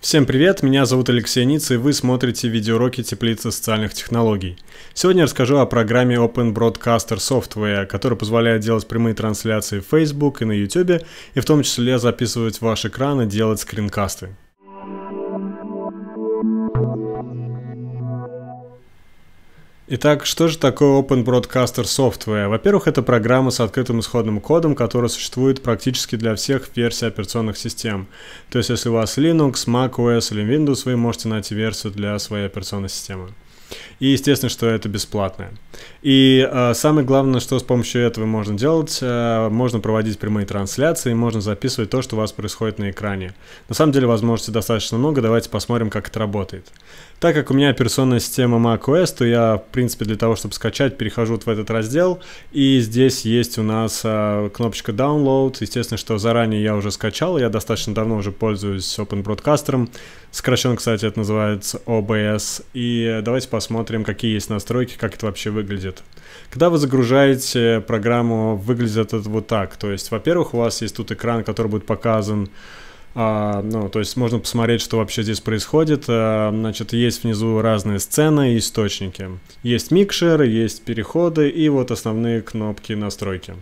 Всем привет, меня зовут Алексей Ниц, и вы смотрите видеоуроки теплицы социальных технологий. Сегодня я расскажу о программе Open Broadcaster Software, которая позволяет делать прямые трансляции в Facebook и на YouTube, и в том числе записывать ваш экран и делать скринкасты. Итак, что же такое Open Broadcaster Software? Во-первых, это программа с открытым исходным кодом, которая существует практически для всех версий операционных систем. То есть, если у вас Linux, Mac OS или Windows, вы можете найти версию для своей операционной системы. И естественно, что это бесплатное. И э, самое главное, что с помощью этого можно делать, э, можно проводить прямые трансляции, можно записывать то, что у вас происходит на экране. На самом деле возможностей достаточно много, давайте посмотрим, как это работает. Так как у меня операционная система macOS, то я, в принципе, для того, чтобы скачать, перехожу вот в этот раздел. И здесь есть у нас э, кнопочка Download. Естественно, что заранее я уже скачал, я достаточно давно уже пользуюсь Open Broadcaster. Сокращенно, кстати, это называется OBS. И давайте посмотрим, какие есть настройки, как это вообще выглядит. Когда вы загружаете программу, выглядит это вот так. То есть, во-первых, у вас есть тут экран, который будет показан а, ну, то есть можно посмотреть, что вообще здесь происходит. А, значит, есть внизу разные сцены и источники. Есть микшер, есть переходы и вот основные кнопки настройки.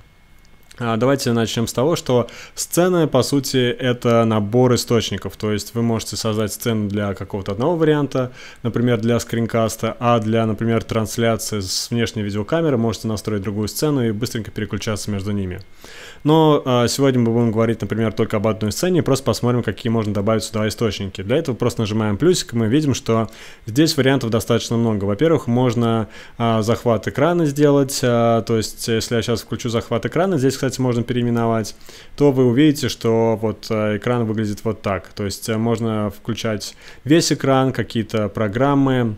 А, давайте начнем с того, что сцена, по сути, это набор источников, то есть вы можете создать сцену для какого-то одного варианта, например, для скринкаста, а для, например, трансляции с внешней видеокамеры можете настроить другую сцену и быстренько переключаться между ними. Но а, сегодня мы будем говорить, например, только об одной сцене, просто посмотрим, какие можно добавить сюда источники. Для этого просто нажимаем плюсик, и мы видим, что здесь вариантов достаточно много. Во-первых, можно а, захват экрана сделать, а, то есть если я сейчас включу захват экрана, здесь, кстати, кстати, можно переименовать, то вы увидите, что вот э, экран выглядит вот так. То есть э, можно включать весь экран, какие-то программы,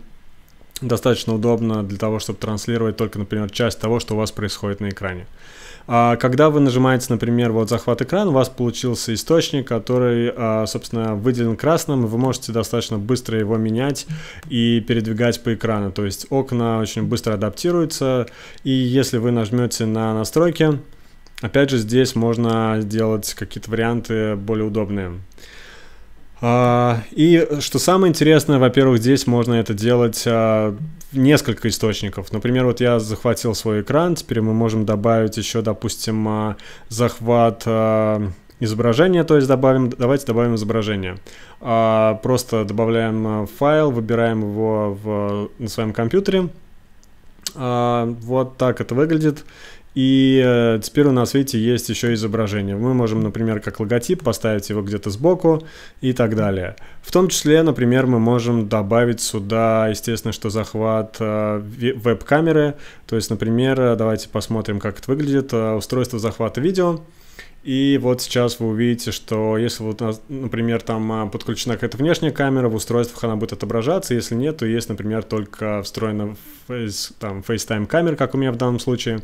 достаточно удобно для того, чтобы транслировать только, например, часть того, что у вас происходит на экране. А когда вы нажимаете, например, вот захват экрана, у вас получился источник, который, а, собственно, выделен красным, вы можете достаточно быстро его менять и передвигать по экрану. То есть окна очень быстро адаптируются, и если вы нажмете на настройки, Опять же, здесь можно сделать какие-то варианты более удобные. А, и что самое интересное, во-первых, здесь можно это делать а, несколько источников. Например, вот я захватил свой экран, теперь мы можем добавить еще, допустим, а, захват изображения. то есть добавим, давайте добавим изображение. просто добавляем файл, выбираем его в, на своем компьютере. вот так это выглядит. И э, теперь у нас, видите, есть еще изображение. Мы можем, например, как логотип поставить его где-то сбоку и так далее. В том числе, например, мы можем добавить сюда, естественно, что захват э, веб-камеры. То есть, например, э, давайте посмотрим, как это выглядит. Устройство захвата видео. И вот сейчас вы увидите, что если вот, например, там а, подключена какая-то внешняя камера, в устройствах она будет отображаться, если нет, то есть, например, только встроена фейс, там, FaceTime камера, как у меня в данном случае,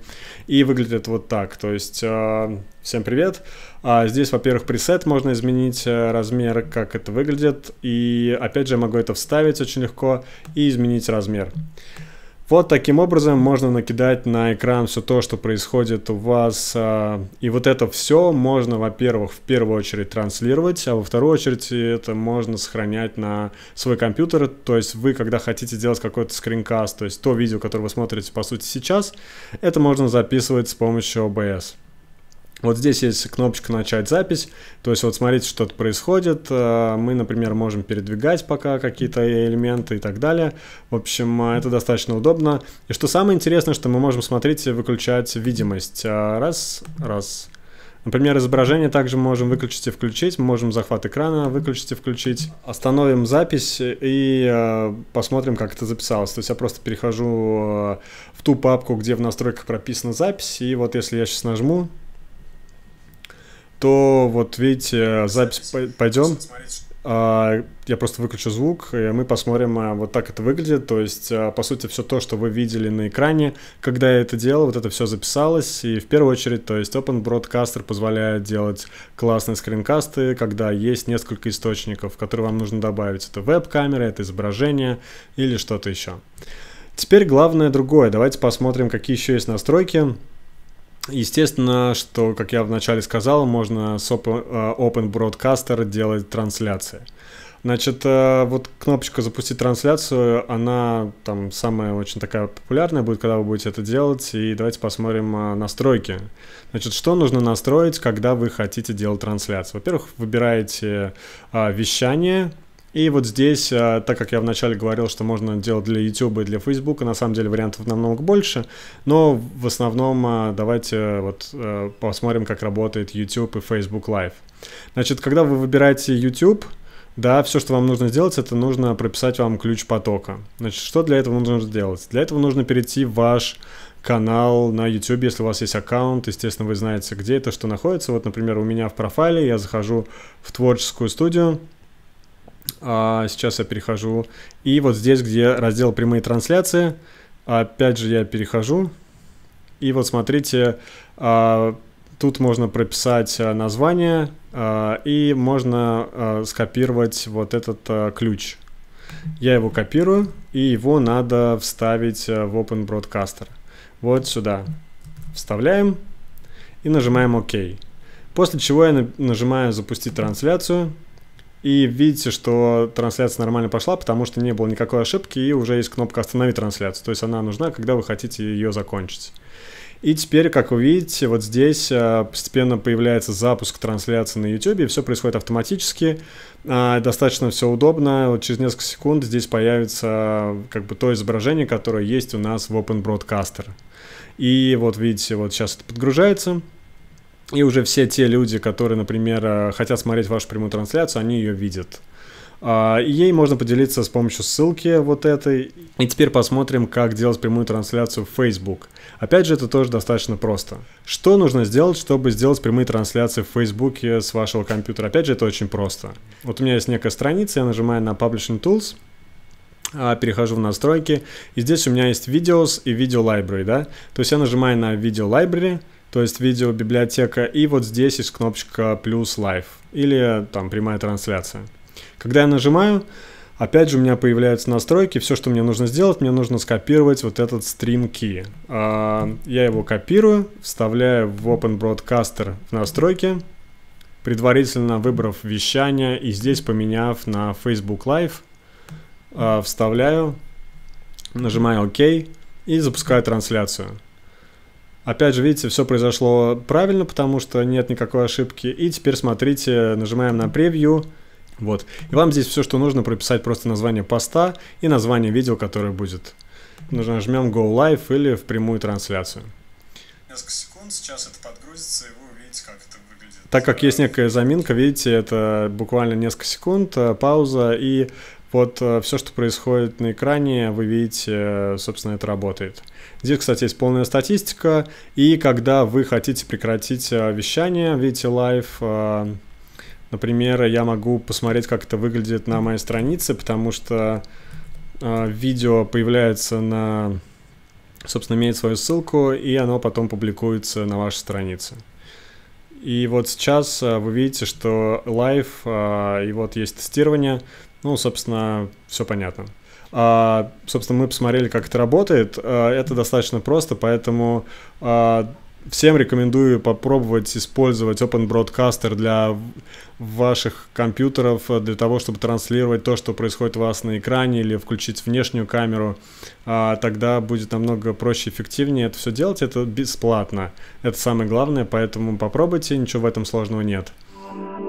и выглядит вот так, то есть... А, всем привет! А, здесь, во-первых, пресет можно изменить э, размер, как это выглядит, и опять же я могу это вставить очень легко и изменить размер. Вот таким образом можно накидать на экран все то, что происходит у вас. А, и вот это все можно, во-первых, в первую очередь транслировать, а во вторую очередь это можно сохранять на свой компьютер. То есть вы, когда хотите делать какой-то скринкаст, то есть то видео, которое вы смотрите, по сути, сейчас, это можно записывать с помощью OBS. Вот здесь есть кнопочка «Начать запись», то есть вот смотрите, что-то происходит. Э, мы, например, можем передвигать пока какие-то элементы и так далее. В общем, э, это достаточно удобно. И что самое интересное, что мы можем, смотрите, выключать видимость. Э, раз, раз. Например, изображение также можем выключить и включить. Мы можем захват экрана выключить и включить. Остановим запись и посмотрим, как это записалось. То есть я просто перехожу в ту папку, где в настройках прописана запись. И вот если я сейчас нажму, то вот видите, запись пойдем. А, я просто выключу звук, и мы посмотрим, а, вот так это выглядит. То есть, а, по сути, все то, что вы видели на экране, когда я это делал, вот это все записалось. И в первую очередь, то есть Open Broadcaster позволяет делать классные скринкасты, когда есть несколько источников, которые вам нужно добавить. Это веб-камера, это изображение или что-то еще. Теперь главное другое. Давайте посмотрим, какие еще есть настройки. Естественно, что, как я вначале сказал, можно с э, Open Broadcaster делать трансляции. Значит, э, вот кнопочка «Запустить трансляцию», она там самая очень такая популярная будет, когда вы будете это делать. И давайте посмотрим э, настройки. Значит, что нужно настроить, когда вы хотите делать трансляцию? Во-первых, выбираете вещание, и вот здесь, а, так как я вначале говорил, что можно делать для YouTube и для Facebook, на самом деле вариантов намного больше, но в основном а, давайте вот а, посмотрим, как работает YouTube и Facebook Live. Значит, когда вы выбираете YouTube, да, все, что вам нужно сделать, это нужно прописать вам ключ потока. Значит, что для этого нужно сделать? Для этого нужно перейти в ваш канал на YouTube, если у вас есть аккаунт, естественно, вы знаете, где это, что находится. Вот, например, у меня в профайле я захожу в творческую студию, а, сейчас я перехожу. И вот здесь, где раздел «Прямые трансляции», опять же я перехожу. И вот смотрите, а, тут можно прописать а, название а, и можно скопировать вот этот ключ. Я его копирую, и его надо вставить в Open Broadcaster. Вот сюда. Вставляем и нажимаем ОК. После чего я нажимаю «Запустить трансляцию». И видите, что трансляция нормально пошла, потому что не было никакой ошибки, и уже есть кнопка «Остановить трансляцию». То есть она нужна, когда вы хотите ее закончить. И теперь, как вы видите, вот здесь а, постепенно появляется запуск трансляции на YouTube, и все происходит автоматически, а, достаточно все удобно. Вот через несколько секунд здесь появится а, как бы то изображение, которое есть у нас в Open Broadcaster. И вот видите, вот сейчас это подгружается, и уже все те люди, которые, например, э, хотят смотреть вашу прямую трансляцию, они ее видят. А, ей можно поделиться с помощью ссылки вот этой. И теперь посмотрим, как делать прямую трансляцию в Facebook. Опять же, это тоже достаточно просто. Что нужно сделать, чтобы сделать прямые трансляции в Facebook с вашего компьютера? Опять же, это очень просто. Вот у меня есть некая страница, я нажимаю на Publishing Tools, а, перехожу в настройки, и здесь у меня есть Videos и Video Library, да? То есть я нажимаю на Video Library, то есть видеобиблиотека, и вот здесь есть кнопочка плюс Live или там прямая трансляция. Когда я нажимаю, опять же у меня появляются настройки, все, что мне нужно сделать, мне нужно скопировать вот этот стрим key. А, я его копирую, вставляю в Open Broadcaster в настройки, предварительно выбрав вещание и здесь поменяв на Facebook Live, а, вставляю, нажимаю ОК OK и запускаю трансляцию. Опять же, видите, все произошло правильно, потому что нет никакой ошибки. И теперь смотрите, нажимаем на превью. Вот. И вам здесь все, что нужно, прописать просто название поста и название видео, которое будет. Нажмем Go Live или в прямую трансляцию. Несколько секунд, сейчас это подгрузится, и вы увидите, как это выглядит. Так как есть некая заминка, видите, это буквально несколько секунд, э, пауза, и вот э, все, что происходит на экране, вы видите, э, собственно, это работает. Здесь, кстати, есть полная статистика, и когда вы хотите прекратить э, вещание, видите, лайв, например, я могу посмотреть, как это выглядит на моей странице, потому что видео появляется на, собственно, имеет свою ссылку, и оно потом публикуется на вашей странице. И вот сейчас вы видите, что лайв, и вот есть тестирование, ну, собственно, все понятно. А, собственно, мы посмотрели, как это работает. А, это достаточно просто, поэтому а, всем рекомендую попробовать использовать Open Broadcaster для ваших компьютеров, э, для того, чтобы транслировать то, что происходит у вас на экране, или включить внешнюю камеру. А, тогда будет намного проще и эффективнее это все делать. Это бесплатно. Это самое главное, поэтому попробуйте, ничего в этом сложного нет. thank you